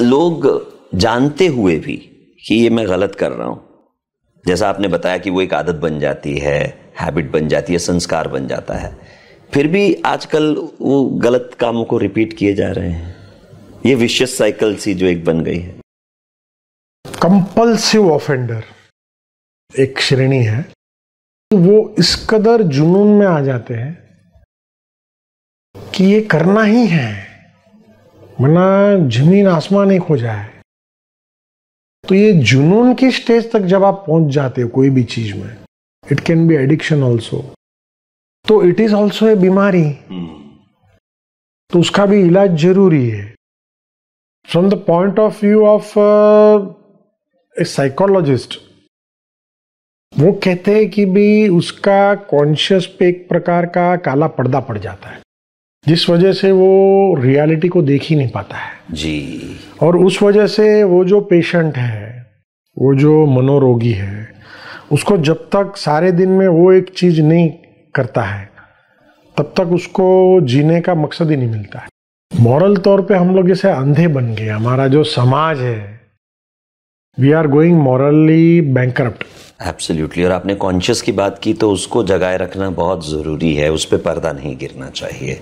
लोग जानते हुए भी कि ये मैं गलत कर रहा हूं जैसा आपने बताया कि वो एक आदत बन जाती है हैबिट बन जाती है संस्कार बन जाता है फिर भी आजकल वो गलत कामों को रिपीट किए जा रहे हैं ये विश्व साइकिल सी जो एक बन गई है कंपल्सिव ऑफेंडर एक श्रेणी है वो इस कदर जुनून में आ जाते हैं कि ये करना ही है वरना जमीन आसमान एक हो जाए तो ये जुनून की स्टेज तक जब आप पहुंच जाते हो कोई भी चीज में it can be addiction also तो इट इज ऑल्सो ए बीमारी तो उसका भी इलाज जरूरी है from the point of view of a psychologist वो कहते हैं कि भी उसका कॉन्शियस पे एक प्रकार का काला पर्दा पड़ जाता है जिस वजह से वो रियलिटी को देख ही नहीं पाता है जी और उस वजह से वो जो पेशेंट है वो जो मनोरोगी है उसको जब तक सारे दिन में वो एक चीज़ नहीं करता है तब तक उसको जीने का मकसद ही नहीं मिलता है मॉरल तौर पे हम लोग इसे अंधे बन गए हमारा जो समाज है we are going morally bank absolutely और आपने कॉन्शियस की बात की तो उसको जगाए रखना बहुत ज़रूरी है उस पर पर्दा नहीं गिरना चाहिए